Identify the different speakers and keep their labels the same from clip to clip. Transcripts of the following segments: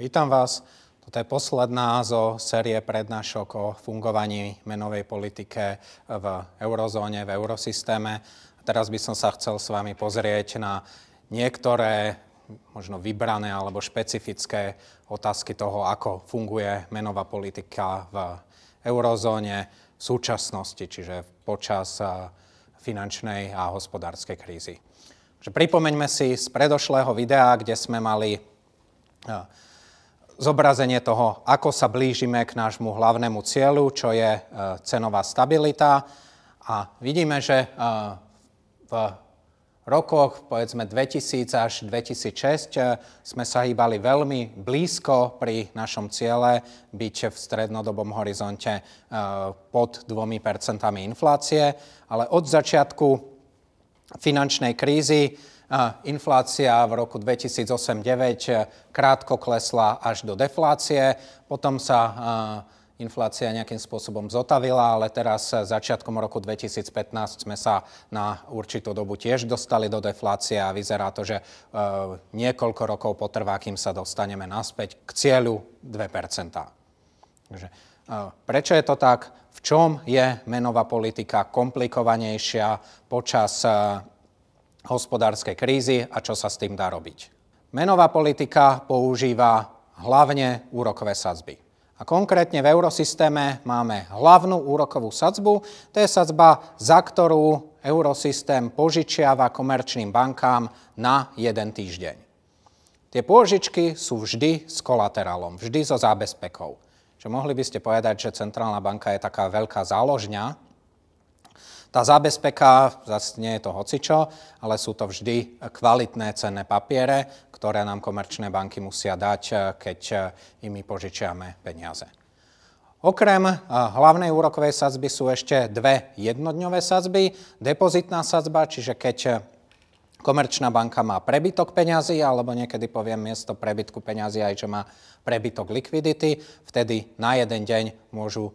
Speaker 1: Vítam vás. Toto je posledná zo série prednášok o fungovaní menovej politike v eurozóne, v eurosystéme. teraz by som sa chcel s vami pozrieť na niektoré možno vybrané alebo špecifické otázky toho, ako funguje menová politika v eurozóne v súčasnosti, čiže počas eh, finančnej a hospodárskej krízy. Pripomeňme si z predošlého videa, kde sme mali eh, zobrazenie toho, ako sa blížime k nášmu hlavnému cieľu, čo je e, cenová stabilita. A vidíme, že e, v rokoch, povedzme 2000 až 2006, e, sme sa hýbali veľmi blízko pri našom ciele byť v strednodobom horizonte pod 2% inflácie, ale od začiatku finančnej krízy Inflácia v roku 2008-2009 eh, krátko klesla až do deflácie, potom sa eh, inflácia nejakým spôsobom zotavila, ale teraz eh, začiatkom roku 2015 sme sa na určitú dobu tiež dostali do deflácie a vyzerá to, že niekoľko rokov potrvá, kým sa dostaneme naspäť k cieľu 2 Takže, prečo je to tak? V čom je menová politika komplikovanejšia počas hospodárskej krízy a čo sa s tým dá robiť. Menová politika používa hlavne úrokové sadzby. A konkrétne v eurosystéme máme hlavnú úrokovú sadzbu, to je sadzba, za ktorú eurosystém požičiava komerčným bankám na jeden týždeň. Tie pôžičky sú vždy s kolaterálom, vždy so zábezpekou. Čo mohli by ste povedať, že Centrálna banka je taká veľká záložňa, tá zábezpeka, zase nie je to hocičo, ale sú to vždy kvalitné cenné papiere, ktoré nám komerčné banky musia dať, eh, keď eh, im my požičiame peniaze. Okrem eh, hlavnej úrokovej sadzby sú ešte dve jednodňové sadzby. Depozitná sadzba, čiže keď komerčná banka má prebytok peňazí, alebo niekedy poviem miesto prebytku peňazí aj, že má prebytok likvidity, vtedy na jeden deň môžu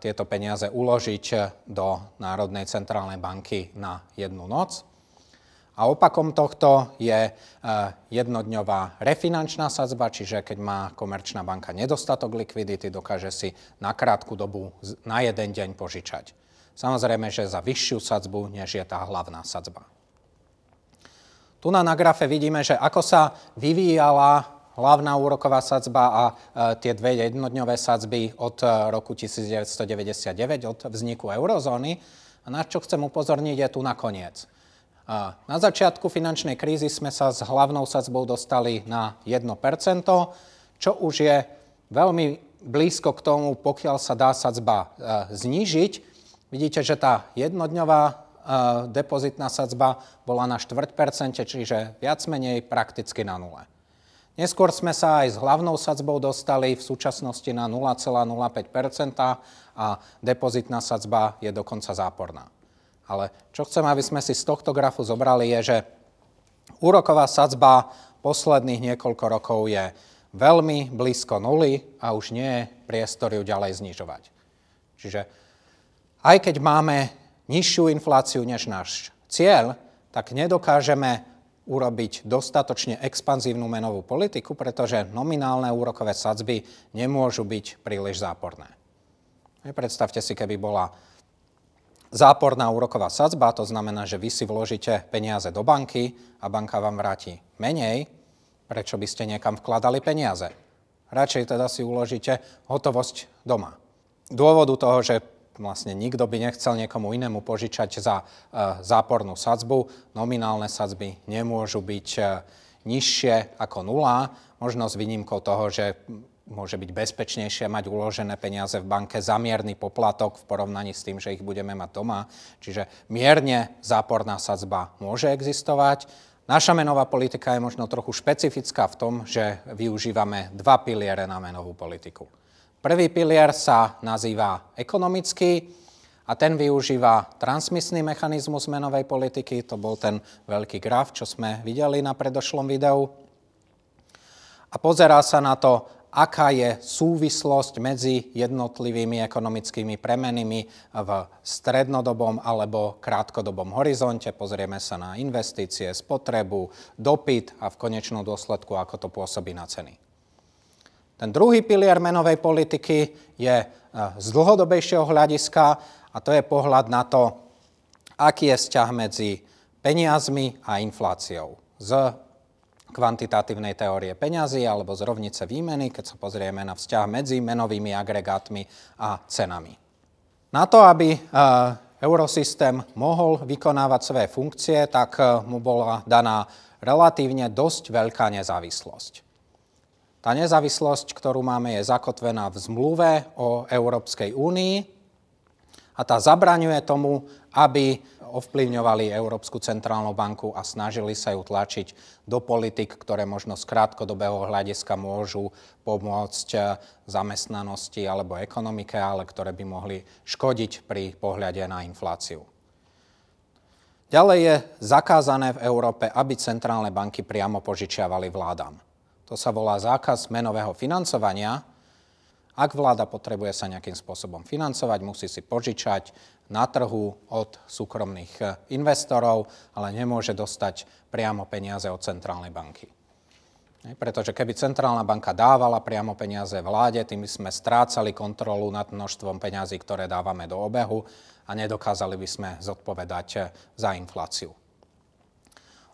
Speaker 1: tieto peniaze uložiť do Národnej centrálnej banky na jednu noc. A opakom tohto je e, jednodňová refinančná sadzba, čiže keď má komerčná banka nedostatok likvidity, dokáže si na krátku dobu na jeden deň požičať. Samozrejme, že za vyššiu sadzbu, než je tá hlavná sadzba. Tu na grafe vidíme, že ako sa vyvíjala hlavná úroková sadzba a e, tie dve jednodňové sadzby od e, roku 1999, od vzniku eurozóny. A na čo chcem upozorniť je tu nakoniec. E, na začiatku finančnej krízy sme sa s hlavnou sadzbou dostali na 1%, čo už je veľmi blízko k tomu, pokiaľ sa dá sadzba znížiť. Vidíte, že tá jednodňová depozitná sadzba bola na 4%, čiže viac menej prakticky na nule. Neskôr sme sa aj s hlavnou sadzbou dostali v súčasnosti na 0,05 a depozitná sadzba je dokonca záporná. Ale čo chcem, aby sme si z tohto grafu zobrali, je, že úroková sadzba posledných niekoľko rokov je veľmi blízko nuly a už nie je priestor ju ďalej znižovať. Čiže aj keď máme nižšiu infláciu než náš cieľ, tak nedokážeme urobiť dostatočne expanzívnu menovú politiku, pretože nominálne úrokové sadzby nemôžu byť príliš záporné. Predstavte si, keby bola záporná úroková sadzba, to znamená, že vy si vložíte peniaze do banky a banka vám vráti menej, prečo by ste niekam vkladali peniaze? Radšej teda si uložíte hotovosť doma. Dôvodu toho, že vlastne nikto by nechcel niekomu inému požičať za e, zápornú sadzbu. Nominálne sadzby nemôžu byť e, nižšie ako nula, možno s výnimkou toho, že môže byť bezpečnejšie mať uložené peniaze v banke za mierny poplatok v porovnaní s tým, že ich budeme mať doma. Čiže mierne záporná sadzba môže existovať. Naša menová politika je možno trochu špecifická v tom, že využívame dva piliere na menovú politiku. Prvý pilier sa nazýva ekonomický a ten využíva transmisný mechanizmus menovej politiky, to bol ten veľký graf, čo sme videli na predošlom videu. A pozerá sa na to, aká je súvislosť medzi jednotlivými ekonomickými premenami v strednodobom alebo krátkodobom horizonte. Pozrieme sa na investície, spotrebu, dopyt a v konečnom dôsledku, ako to pôsobí na ceny. Ten druhý pilier menovej politiky je e, z dlhodobejšieho hľadiska a to je pohľad na to, aký je vzťah medzi peniazmi a infláciou. Z kvantitatívnej teórie peňazí alebo z rovnice výmeny, keď sa pozrieme na vzťah medzi menovými agregátmi a cenami. Na to, aby e, eurosystém mohol vykonávať svoje funkcie, tak e, mu bola daná relatívne dosť veľká nezávislosť. Tá nezávislosť, ktorú máme, je zakotvená v zmluve o Európskej únii a tá zabraňuje tomu, aby ovplyvňovali Európsku centrálnu banku a snažili sa ju tlačiť do politik, ktoré možno z krátkodobého hľadiska môžu pomôcť eh, zamestnanosti alebo ekonomike, ale ktoré by mohli škodiť pri pohľade na infláciu. Ďalej je zakázané v Európe, aby centrálne banky priamo požičiavali vládam to sa volá zákaz menového financovania, ak vláda potrebuje sa nejakým spôsobom financovať, musí si požičať na trhu od súkromných eh, investorov, ale nemôže dostať priamo peniaze od centrálnej banky. Pretože keby centrálna banka dávala priamo peniaze vláde, tým by sme strácali kontrolu nad množstvom peňazí, ktoré dávame do obehu a nedokázali by sme zodpovedať eh, za infláciu.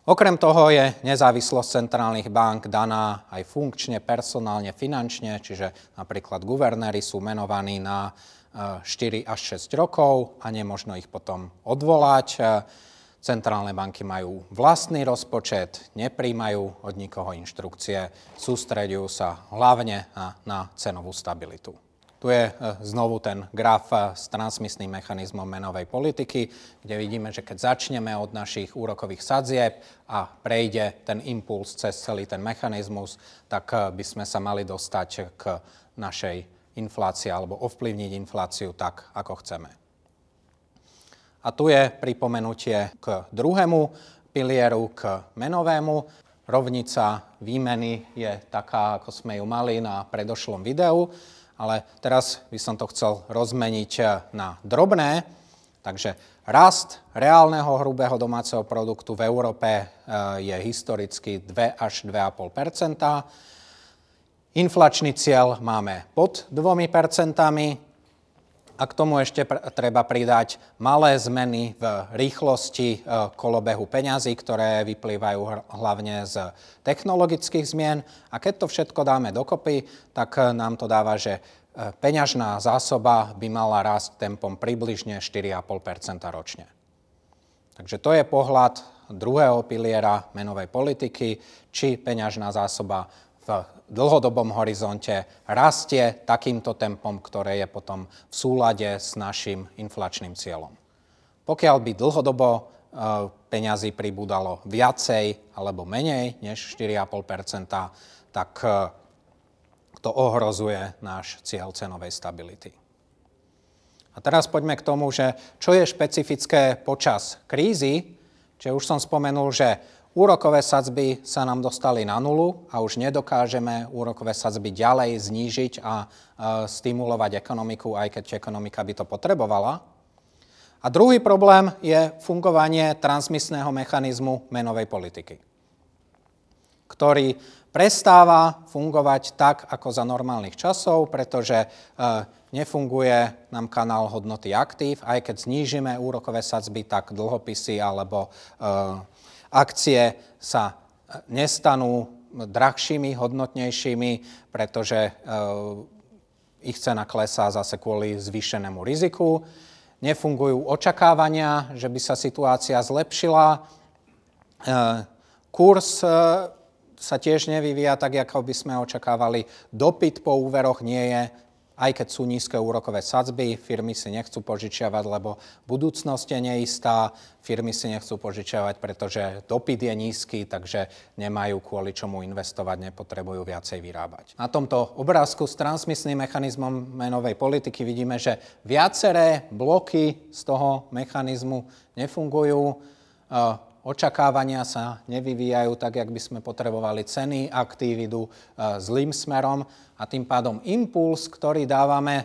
Speaker 1: Okrem toho je nezávislosť centrálnych bank daná aj funkčne, personálne, finančne, čiže napríklad guvernéry sú menovaní na 4 eh, až 6 rokov a nemožno ich potom odvolať. Eh, centrálne banky majú vlastný rozpočet, nepríjmajú od nikoho inštrukcie, sústredujú sa hlavne na, na cenovú stabilitu. Tu je e, znovu ten graf e, s transmisným mechanizmom menovej politiky, kde vidíme, že keď začneme od našich úrokových sadzieb a prejde ten impuls cez celý ten mechanizmus, tak e, by sme sa mali dostať k našej inflácii alebo ovplyvniť infláciu tak, ako chceme. A tu je pripomenutie k druhému pilieru, k menovému. Rovnica výmeny je taká, ako sme ju mali na predošlom videu ale teraz by som to chcel rozmeniť eh, na drobné. Takže rast reálneho hrubého domáceho produktu v Európe eh, je historicky 2 až 2,5 Inflačný cieľ máme pod 2 a k tomu ešte pr- treba pridať malé zmeny v rýchlosti e, kolobehu peňazí, ktoré vyplývajú hlavne z technologických zmien. A keď to všetko dáme dokopy, tak e, nám to dáva, že e, peňažná zásoba by mala rásť tempom približne 4,5 ročne. Takže to je pohľad druhého piliera menovej politiky, či peňažná zásoba v dlhodobom horizonte rastie takýmto tempom, ktoré je potom v súlade s našim inflačným cieľom. Pokiaľ by dlhodobo e, peňazí pribúdalo viacej alebo menej než 4,5 tak e, to ohrozuje náš cieľ cenovej stability. A teraz poďme k tomu, že čo je špecifické počas krízy. Čiže už som spomenul, že Úrokové sadzby sa nám dostali na nulu a už nedokážeme úrokové sadzby ďalej znížiť a e, stimulovať ekonomiku, aj keď ekonomika by to potrebovala. A druhý problém je fungovanie transmisného mechanizmu menovej politiky, ktorý prestáva fungovať tak, ako za normálnych časov, pretože e, nefunguje nám kanál hodnoty aktív, aj keď znížime úrokové sadzby, tak dlhopisy alebo e, akcie sa e, nestanú drahšími, hodnotnejšími, pretože e, ich cena klesá zase kvôli zvýšenému riziku. Nefungujú očakávania, že by sa situácia zlepšila. E, Kurs sa tiež nevyvíja tak, ako by sme očakávali. Dopyt po úveroch nie je aj keď sú nízke úrokové sadzby, firmy si nechcú požičiavať, lebo budúcnosť je neistá, firmy si nechcú požičiavať, pretože dopyt je nízky, takže nemajú kvôli čomu investovať, nepotrebujú viacej vyrábať. Na tomto obrázku s transmisným mechanizmom menovej politiky vidíme, že viaceré bloky z toho mechanizmu nefungujú očakávania sa nevyvíjajú tak, jak by sme potrebovali. Ceny aktív idú e, zlým smerom a tým pádom impuls, ktorý dávame e,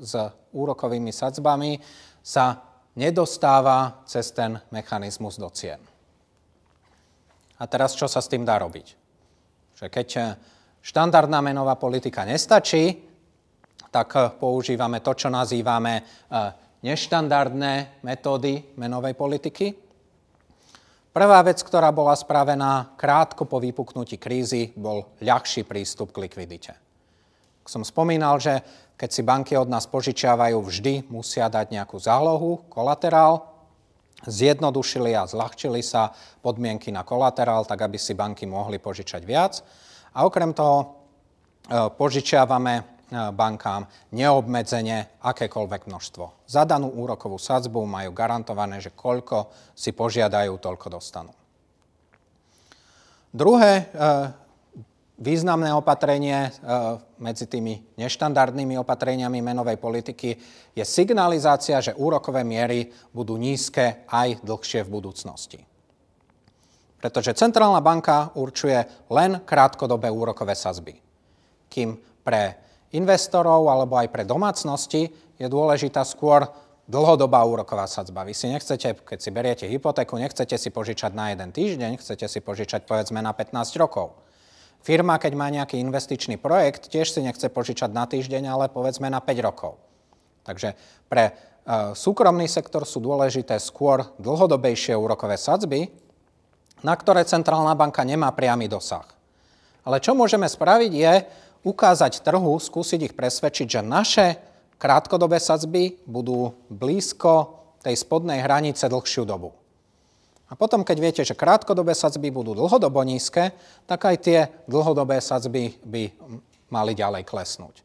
Speaker 1: s úrokovými sadzbami, sa nedostáva cez ten mechanizmus do cien. A teraz čo sa s tým dá robiť? Že keď e, štandardná menová politika nestačí, tak používame to, čo nazývame neštandardné metódy menovej politiky, Prvá vec, ktorá bola spravená krátko po vypuknutí krízy, bol ľahší prístup k likvidite. Som spomínal, že keď si banky od nás požičiavajú, vždy musia dať nejakú zálohu, kolaterál. Zjednodušili a zľahčili sa podmienky na kolaterál, tak aby si banky mohli požičať viac. A okrem toho e, požičiavame E, bankám neobmedzenie akékoľvek množstvo. Zadanú úrokovú sadzbu majú garantované, že koľko si požiadajú, toľko dostanú. Druhé e, významné opatrenie e, medzi tými neštandardnými opatreniami menovej politiky je signalizácia, že úrokové miery budú nízke aj dlhšie v budúcnosti. Pretože centrálna banka určuje len krátkodobé úrokové sazby. Kým pre investorov alebo aj pre domácnosti je dôležitá skôr dlhodobá úroková sadzba. Vy si nechcete, keď si beriete hypotéku, nechcete si požičať na jeden týždeň, chcete si požičať povedzme na 15 rokov. Firma, keď má nejaký investičný projekt, tiež si nechce požičať na týždeň, ale povedzme na 5 rokov. Takže pre e, súkromný sektor sú dôležité skôr dlhodobejšie úrokové sadzby, na ktoré centrálna banka nemá priamy dosah. Ale čo môžeme spraviť je, ukázať trhu, skúsiť ich presvedčiť, že naše krátkodobé sadzby budú blízko tej spodnej hranice dlhšiu dobu. A potom, keď viete, že krátkodobé sadzby budú dlhodobo nízke, tak aj tie dlhodobé sadzby by mali ďalej klesnúť.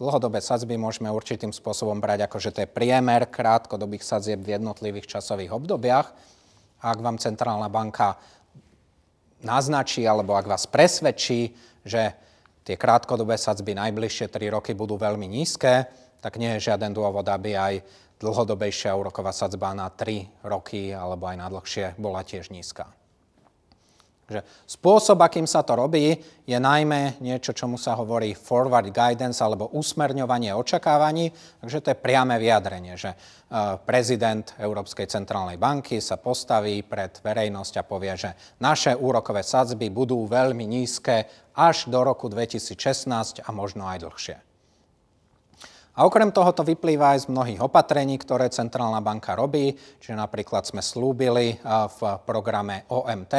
Speaker 1: Dlhodobé sadzby môžeme určitým spôsobom brať ako, že to je priemer krátkodobých sadzieb v jednotlivých časových obdobiach. A ak vám centrálna banka naznačí alebo ak vás presvedčí, že tie krátkodobé sadzby najbližšie 3 roky budú veľmi nízke, tak nie je žiaden dôvod, aby aj dlhodobejšia úroková sadzba na 3 roky alebo aj na dlhšie bola tiež nízka. Že spôsob, akým sa to robí, je najmä niečo, čomu sa hovorí forward guidance alebo usmerňovanie očakávaní. Takže to je priame vyjadrenie, že e, prezident Európskej centrálnej banky sa postaví pred verejnosť a povie, že naše úrokové sadzby budú veľmi nízke až do roku 2016 a možno aj dlhšie. A okrem toho to vyplýva aj z mnohých opatrení, ktoré Centrálna banka robí, čiže napríklad sme slúbili e, v programe OMT,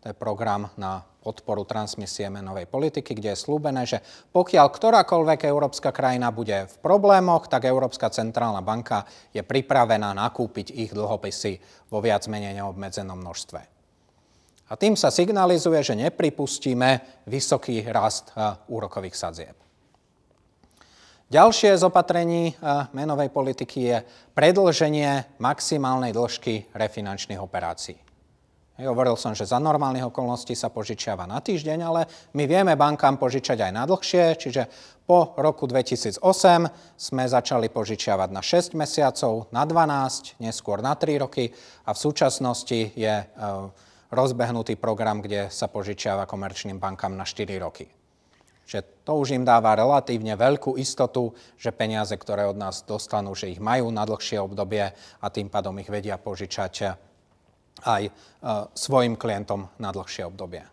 Speaker 1: to je program na podporu transmisie menovej politiky, kde je slúbené, že pokiaľ ktorákoľvek európska krajina bude v problémoch, tak Európska centrálna banka je pripravená nakúpiť ich dlhopisy vo viac menej neobmedzenom množstve. A tým sa signalizuje, že nepripustíme vysoký rast eh, úrokových sadzieb. Ďalšie z opatrení eh, menovej politiky je predlženie maximálnej dĺžky refinančných operácií. Hej, hovoril som, že za normálnych okolností sa požičiava na týždeň, ale my vieme bankám požičať aj na dlhšie, čiže po roku 2008 sme začali požičiavať na 6 mesiacov, na 12, neskôr na 3 roky a v súčasnosti je e, rozbehnutý program, kde sa požičiava komerčným bankám na 4 roky. Čiže to už im dáva relatívne veľkú istotu, že peniaze, ktoré od nás dostanú, že ich majú na dlhšie obdobie a tým pádom ich vedia požičať e, aj e, svojim klientom na dlhšie obdobie.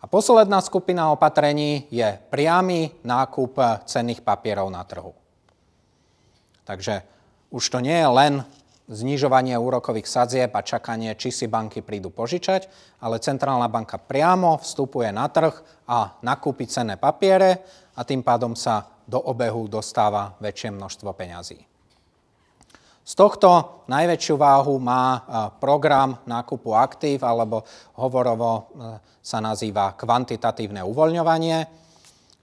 Speaker 1: A posledná skupina opatrení je priamy nákup e, cenných papierov na trhu. Takže už to nie je len znižovanie úrokových sadzieb a čakanie, či si banky prídu požičať, ale centrálna banka priamo vstupuje na trh a nakúpi cenné papiere a tým pádom sa do obehu dostáva väčšie množstvo peňazí. Z tohto najväčšiu váhu má program nákupu aktív, alebo hovorovo e, sa nazýva kvantitatívne uvoľňovanie,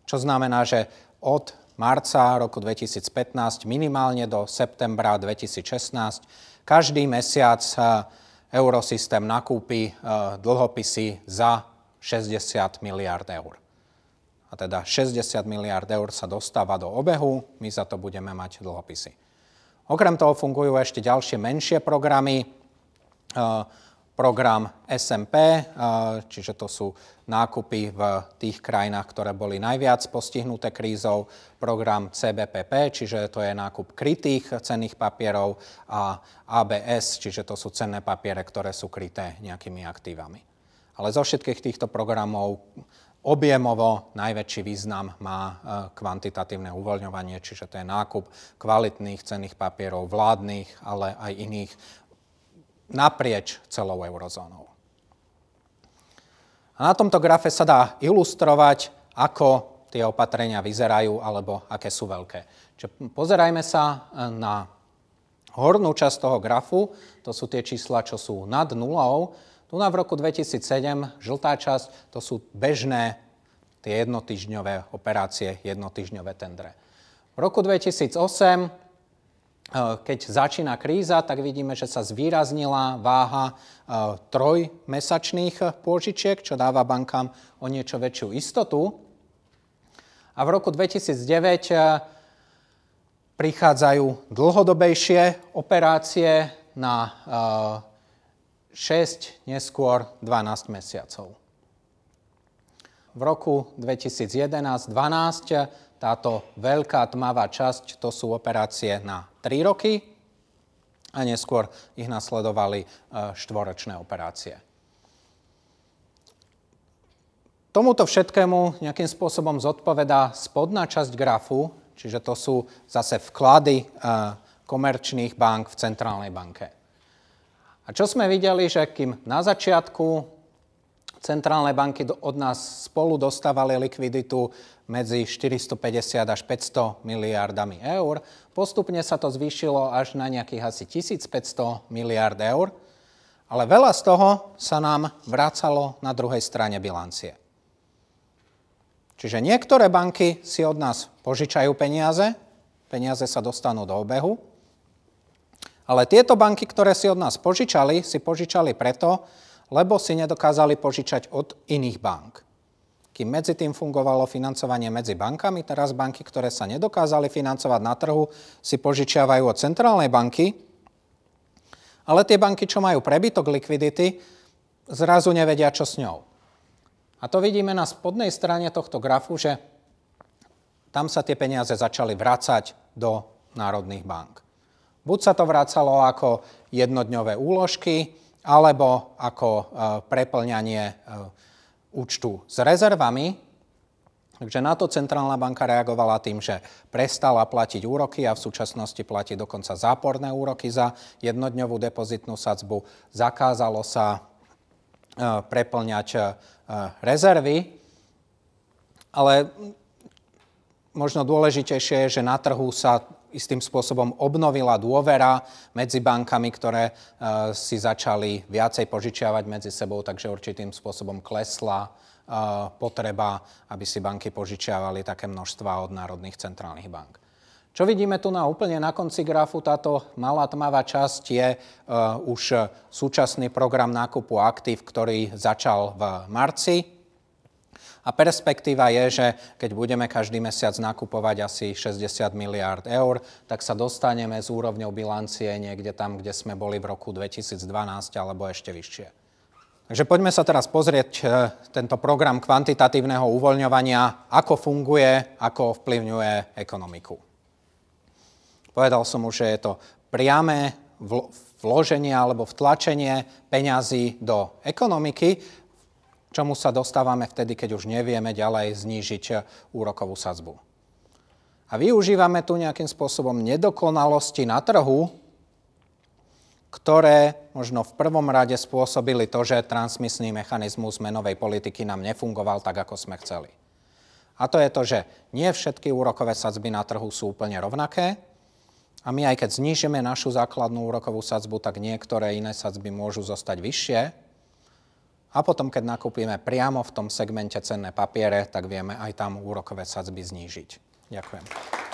Speaker 1: čo znamená, že od marca roku 2015 minimálne do septembra 2016 každý mesiac e, eurosystém nakúpi e, dlhopisy za 60 miliard eur. A teda 60 miliard eur sa dostáva do obehu, my za to budeme mať dlhopisy. Okrem toho fungujú ešte ďalšie menšie programy, e, program SMP, e, čiže to sú nákupy v tých krajinách, ktoré boli najviac postihnuté krízou, program CBPP, čiže to je nákup krytých cenných papierov a ABS, čiže to sú cenné papiere, ktoré sú kryté nejakými aktívami. Ale zo všetkých týchto programov objemovo najväčší význam má e, kvantitatívne uvoľňovanie, čiže to je nákup kvalitných cenných papierov, vládnych, ale aj iných naprieč celou eurozónou. A na tomto grafe sa dá ilustrovať, ako tie opatrenia vyzerajú alebo aké sú veľké. Čiže pozerajme sa e, na hornú časť toho grafu, to sú tie čísla, čo sú nad nulou, tu na v roku 2007 žltá časť, to sú bežné tie jednotýžňové operácie, jednotýžňové tendre. V roku 2008 eh, keď začína kríza, tak vidíme, že sa zvýraznila váha eh, trojmesačných pôžičiek, čo dáva bankám o niečo väčšiu istotu. A v roku 2009 eh, prichádzajú dlhodobejšie operácie na 6, neskôr 12 mesiacov. V roku 2011 2012 táto veľká tmavá časť to sú operácie na 3 roky a neskôr ich nasledovali e, štvoročné operácie. Tomuto všetkému nejakým spôsobom zodpovedá spodná časť grafu, čiže to sú zase vklady e, komerčných bank v centrálnej banke. A čo sme videli, že kým na začiatku centrálne banky od nás spolu dostávali likviditu medzi 450 až 500 miliardami eur, postupne sa to zvýšilo až na nejakých asi 1500 miliard eur, ale veľa z toho sa nám vracalo na druhej strane bilancie. Čiže niektoré banky si od nás požičajú peniaze, peniaze sa dostanú do obehu, ale tieto banky, ktoré si od nás požičali, si požičali preto, lebo si nedokázali požičať od iných bank. Kým medzi tým fungovalo financovanie medzi bankami, teraz banky, ktoré sa nedokázali financovať na trhu, si požičiavajú od centrálnej banky, ale tie banky, čo majú prebytok likvidity, zrazu nevedia, čo s ňou. A to vidíme na spodnej strane tohto grafu, že tam sa tie peniaze začali vrácať do národných bank. Buď sa to vracalo ako jednodňové úložky, alebo ako e, preplňanie e, účtu s rezervami. Takže na to centrálna banka reagovala tým, že prestala platiť úroky a v súčasnosti platí dokonca záporné úroky za jednodňovú depozitnú sadzbu. Zakázalo sa e, preplňať rezervy, ale možno dôležitejšie je, že na trhu sa istým spôsobom obnovila dôvera medzi bankami, ktoré e, si začali viacej požičiavať medzi sebou, takže určitým spôsobom klesla e, potreba, aby si banky požičiavali také množstva od národných centrálnych bank. Čo vidíme tu na úplne na konci grafu, táto malá tmavá časť je uh, už súčasný program nákupu aktív, ktorý začal v marci a perspektíva je, že keď budeme každý mesiac nakupovať asi 60 miliárd eur, tak sa dostaneme z úrovňou bilancie niekde tam, kde sme boli v roku 2012 alebo ešte vyššie. Takže poďme sa teraz pozrieť e, tento program kvantitatívneho uvoľňovania, ako funguje, ako ovplyvňuje ekonomiku. Povedal som už, že je to priame vloženie alebo vtlačenie peňazí do ekonomiky čomu sa dostávame vtedy, keď už nevieme ďalej znížiť úrokovú sadzbu. A využívame tu nejakým spôsobom nedokonalosti na trhu, ktoré možno v prvom rade spôsobili to, že transmisný mechanizmus menovej politiky nám nefungoval tak, ako sme chceli. A to je to, že nie všetky úrokové sadzby na trhu sú úplne rovnaké, a my aj keď znížime našu základnú úrokovú sadzbu, tak niektoré iné sadzby môžu zostať vyššie, a potom, keď nakúpime priamo v tom segmente cenné papiere, tak vieme aj tam úrokové sadzby znížiť. Ďakujem.